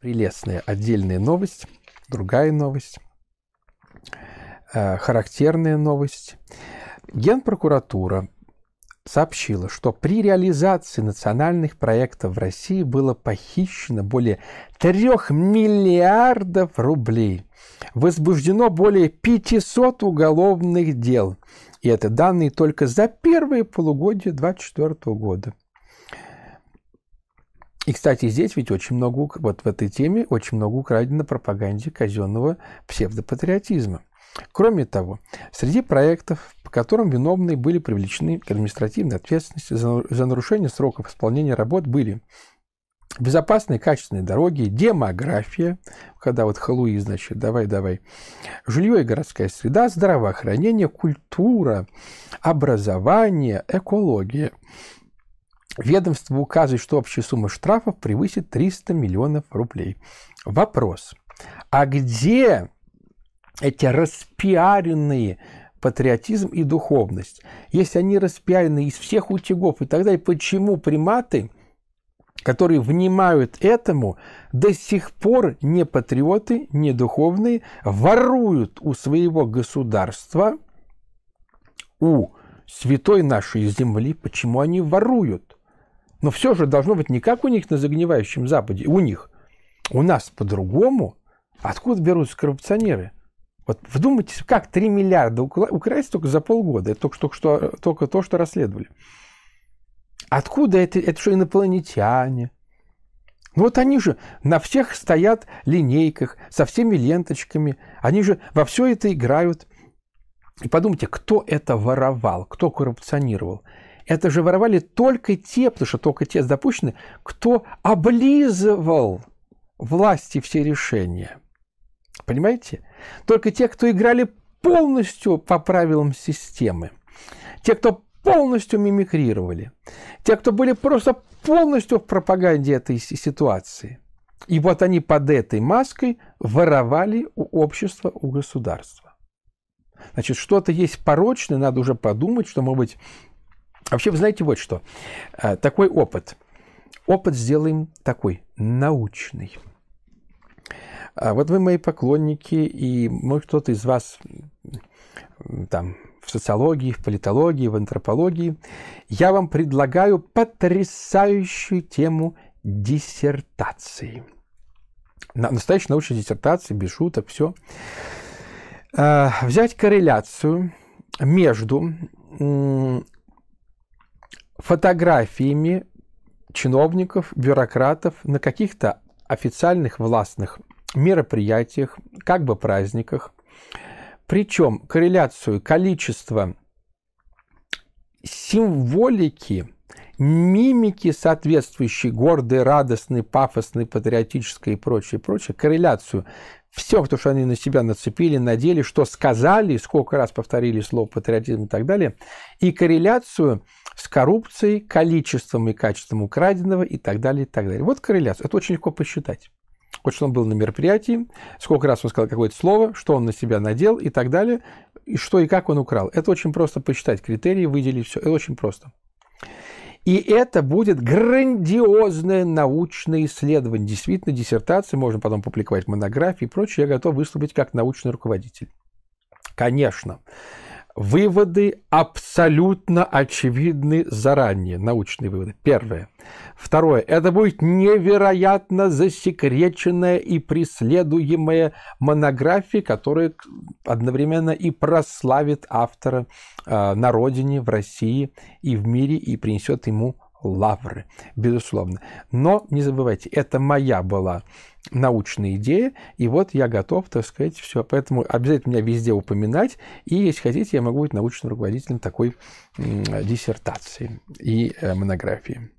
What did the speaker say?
прелестная отдельная новость, другая новость, э, характерная новость. Генпрокуратура сообщила, что при реализации национальных проектов в России было похищено более 3 миллиардов рублей. Возбуждено более 500 уголовных дел. И это данные только за первые полугодие 2024 года. И, кстати, здесь ведь очень много, вот в этой теме очень много украдено пропаганде казенного псевдопатриотизма. Кроме того, среди проектов, по которым виновные были привлечены к административной ответственности за нарушение сроков исполнения работ, были безопасные, качественные дороги, демография, когда вот халуи, значит, давай, давай, жилье и городская среда, здравоохранение, культура, образование, экология – Ведомство указывает, что общая сумма штрафов превысит 300 миллионов рублей. Вопрос. А где эти распиаренные патриотизм и духовность? Если они распиарены из всех утюгов и так далее, почему приматы, которые внимают этому, до сих пор не патриоты, не духовные, воруют у своего государства, у святой нашей земли, почему они воруют? Но все же должно быть не как у них на загнивающем Западе, у них. У нас по-другому. Откуда берутся коррупционеры? Вот вдумайтесь, как 3 миллиарда украсть только за полгода. Это только, только, что, только то, что расследовали. Откуда это? Это что, инопланетяне? Ну вот они же на всех стоят линейках, со всеми ленточками. Они же во все это играют. И подумайте, кто это воровал, кто коррупционировал. Это же воровали только те, потому что только те допущены, кто облизывал власти все решения. Понимаете? Только те, кто играли полностью по правилам системы. Те, кто полностью мимикрировали. Те, кто были просто полностью в пропаганде этой ситуации. И вот они под этой маской воровали у общества, у государства. Значит, что-то есть порочное, надо уже подумать, что, может быть, а вообще, вы знаете вот что. А, такой опыт. Опыт сделаем такой, научный. А вот вы мои поклонники, и может кто-то из вас там в социологии, в политологии, в антропологии. Я вам предлагаю потрясающую тему диссертации. Настоящая научная диссертация, без шуток, все. Взять корреляцию между фотографиями чиновников, бюрократов на каких-то официальных властных мероприятиях, как бы праздниках. Причем корреляцию количества символики, мимики соответствующей, гордой, радостной, пафосной, патриотической и прочее, прочее, корреляцию все, то, что они на себя нацепили, надели, что сказали, сколько раз повторили слово патриотизм и так далее, и корреляцию с коррупцией, количеством и качеством украденного и так далее, и так далее. Вот корреляция. Это очень легко посчитать. Вот что он был на мероприятии, сколько раз он сказал какое-то слово, что он на себя надел и так далее, и что и как он украл. Это очень просто посчитать критерии, выделить все. Это очень просто. И это будет грандиозное научное исследование. Действительно, диссертации, можно потом публиковать монографии и прочее. Я готов выступить как научный руководитель. Конечно. Выводы абсолютно очевидны заранее, научные выводы. Первое. Второе. Это будет невероятно засекреченная и преследуемая монография, которая одновременно и прославит автора э, на родине, в России и в мире, и принесет ему лавры, безусловно. Но не забывайте, это моя была научная идея, и вот я готов, так сказать, все. Поэтому обязательно меня везде упоминать, и, если хотите, я могу быть научным руководителем такой диссертации и э, монографии.